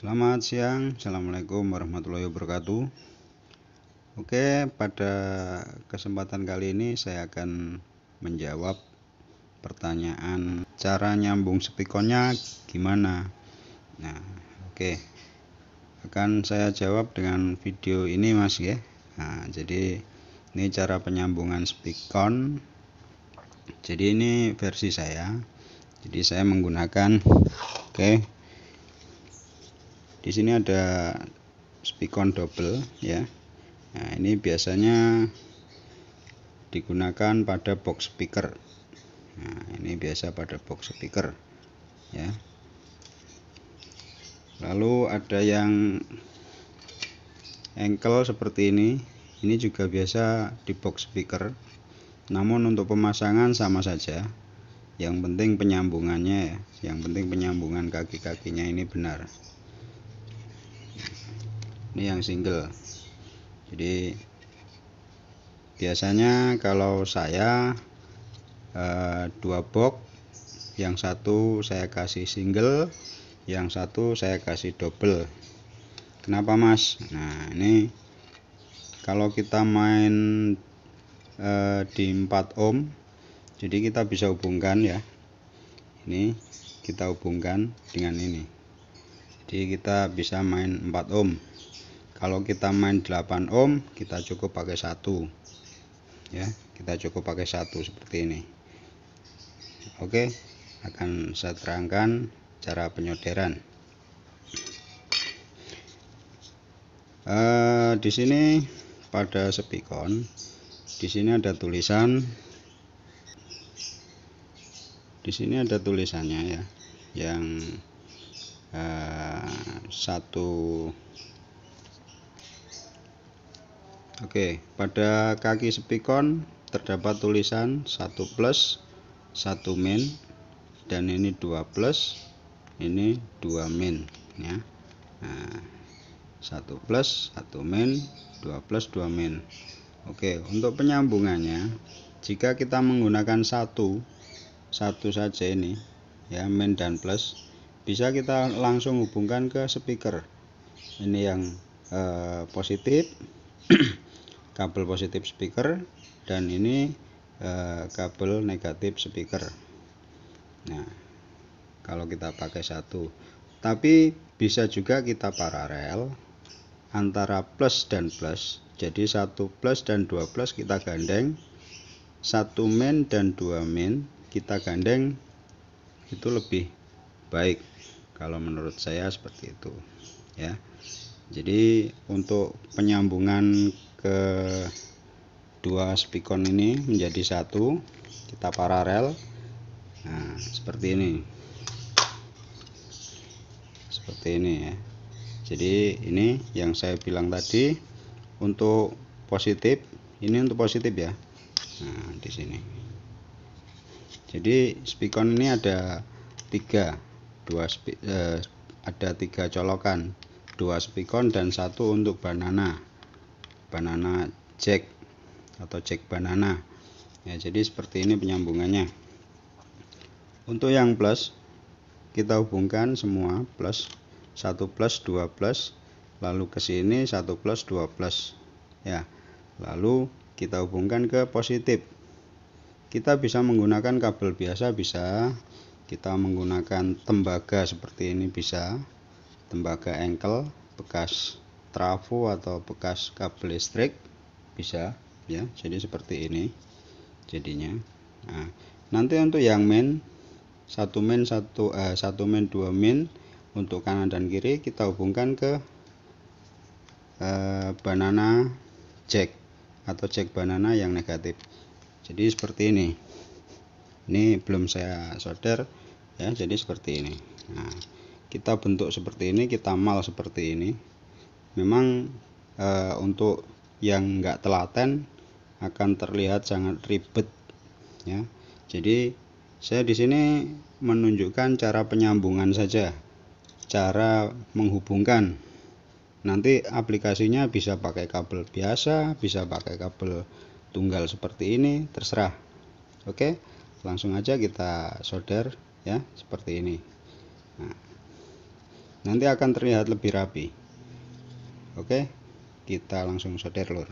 Selamat siang, Assalamualaikum warahmatullahi wabarakatuh Oke, pada kesempatan kali ini saya akan menjawab pertanyaan Cara nyambung spikonnya gimana? Nah, oke Akan saya jawab dengan video ini mas ya Nah, jadi ini cara penyambungan spikon Jadi ini versi saya Jadi saya menggunakan Oke di sini ada spikon double ya nah ini biasanya digunakan pada box speaker nah ini biasa pada box speaker ya lalu ada yang engkel seperti ini ini juga biasa di box speaker namun untuk pemasangan sama saja yang penting penyambungannya ya yang penting penyambungan kaki-kakinya ini benar ini yang single jadi biasanya kalau saya e, dua box yang satu saya kasih single yang satu saya kasih double kenapa mas nah ini kalau kita main e, di 4 ohm jadi kita bisa hubungkan ya ini kita hubungkan dengan ini jadi kita bisa main 4 ohm kalau kita main 8 ohm kita cukup pakai satu ya kita cukup pakai satu seperti ini oke akan saya terangkan cara penyodaran e, eh, di sini pada sepikon di sini ada tulisan di sini ada tulisannya ya yang eh, satu Oke, pada kaki spikon terdapat tulisan 1 plus, 1 min, dan ini 2 plus, ini 2 min. Ya. Nah, 1 plus, 1 min, 2 plus, 2 min. Oke, untuk penyambungannya, jika kita menggunakan 1, 1 saja ini, ya min dan plus, bisa kita langsung hubungkan ke speaker. Ini yang eh, positif kabel positif speaker dan ini e, kabel negatif speaker nah kalau kita pakai satu tapi bisa juga kita paralel antara plus dan plus jadi satu plus dan dua plus kita gandeng satu min dan dua min kita gandeng itu lebih baik kalau menurut saya seperti itu ya jadi untuk penyambungan ke dua spikon ini menjadi satu kita paralel nah seperti ini seperti ini ya jadi ini yang saya bilang tadi untuk positif ini untuk positif ya nah di sini jadi spikon ini ada tiga dua eh, ada tiga colokan dua spikon dan satu untuk banana banana jack atau jack banana ya jadi seperti ini penyambungannya untuk yang plus kita hubungkan semua plus 1 plus 2 plus lalu ke sini 1 plus 2 plus ya lalu kita hubungkan ke positif kita bisa menggunakan kabel biasa bisa kita menggunakan tembaga seperti ini bisa tembaga engkel bekas trafo atau bekas kabel listrik bisa ya jadi seperti ini jadinya nah, nanti untuk yang main satu main satu eh, satu main dua main untuk kanan dan kiri kita hubungkan ke eh, banana jack atau jack banana yang negatif jadi seperti ini ini belum saya solder ya jadi seperti ini nah kita bentuk seperti ini kita mal seperti ini memang e, untuk yang nggak telaten akan terlihat sangat ribet ya jadi saya di sini menunjukkan cara penyambungan saja cara menghubungkan nanti aplikasinya bisa pakai kabel biasa bisa pakai kabel tunggal seperti ini terserah oke langsung aja kita solder ya seperti ini nah, nanti akan terlihat lebih rapi oke kita langsung solder lur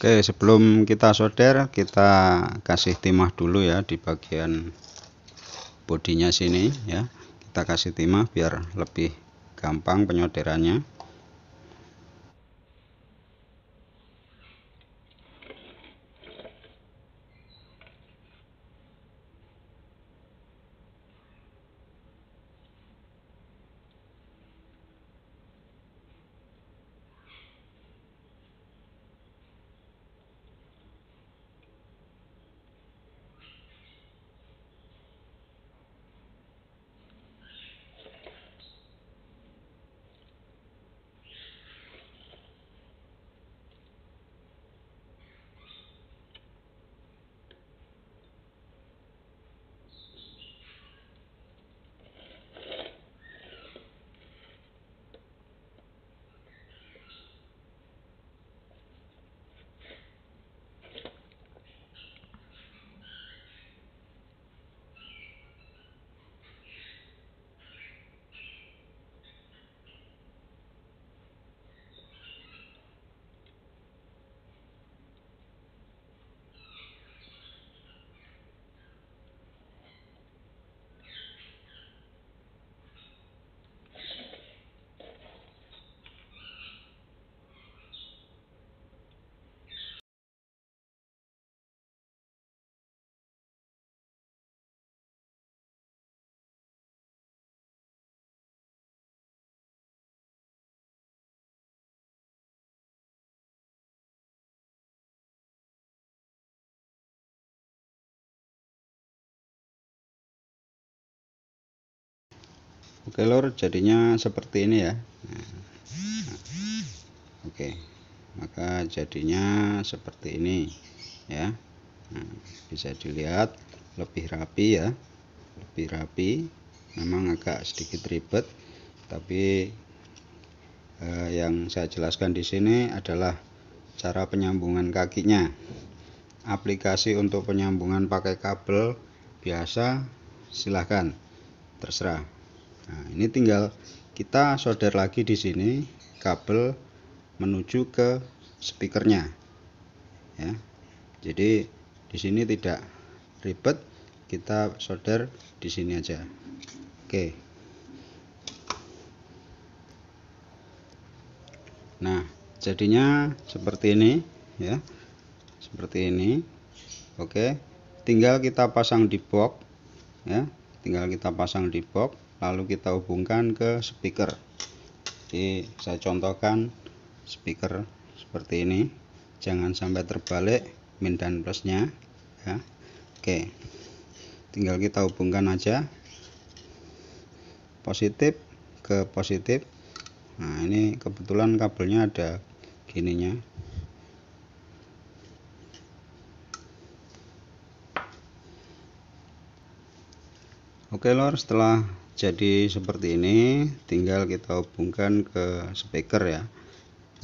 Oke, sebelum kita solder, kita kasih timah dulu ya di bagian bodinya sini ya. Kita kasih timah biar lebih gampang penyoderannya. oke lor jadinya seperti ini ya nah, oke maka jadinya seperti ini ya nah, bisa dilihat lebih rapi ya lebih rapi memang agak sedikit ribet tapi eh, yang saya jelaskan di sini adalah cara penyambungan kakinya aplikasi untuk penyambungan pakai kabel biasa silahkan terserah Nah, ini tinggal kita solder lagi di sini kabel menuju ke speakernya. Ya. Jadi di sini tidak ribet, kita solder di sini aja. Oke. Nah, jadinya seperti ini ya. Seperti ini. Oke. Tinggal kita pasang di box ya. Tinggal kita pasang di box lalu kita hubungkan ke speaker jadi saya contohkan speaker seperti ini jangan sampai terbalik min dan plusnya ya oke tinggal kita hubungkan aja positif ke positif nah ini kebetulan kabelnya ada gininya Oke lor, setelah jadi seperti ini tinggal kita hubungkan ke speaker ya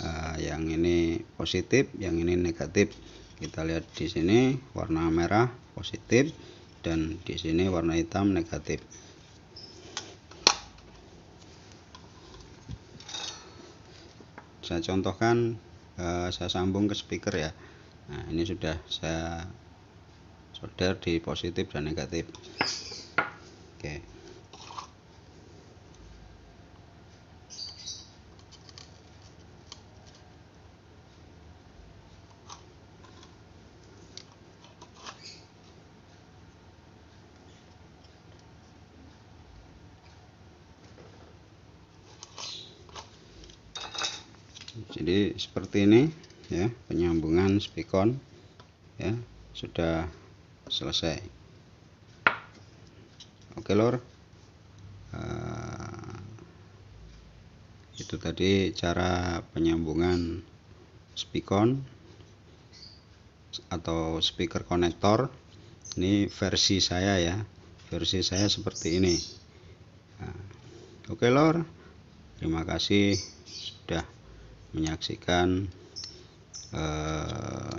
uh, yang ini positif yang ini negatif kita lihat di sini warna merah positif dan di sini warna hitam negatif saya contohkan eh, saya sambung ke speaker ya nah ini sudah saya solder di positif dan negatif oke okay. jadi seperti ini ya penyambungan spikon ya sudah selesai oke lor uh, eh, itu tadi cara penyambungan spikon atau speaker konektor ini versi saya ya versi saya seperti ini nah, oke lor terima kasih sudah menyaksikan uh,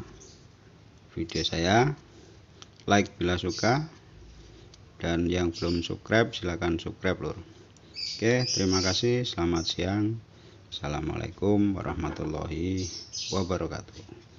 video saya like bila suka dan yang belum subscribe silahkan subscribe lor oke terima kasih selamat siang assalamualaikum warahmatullahi wabarakatuh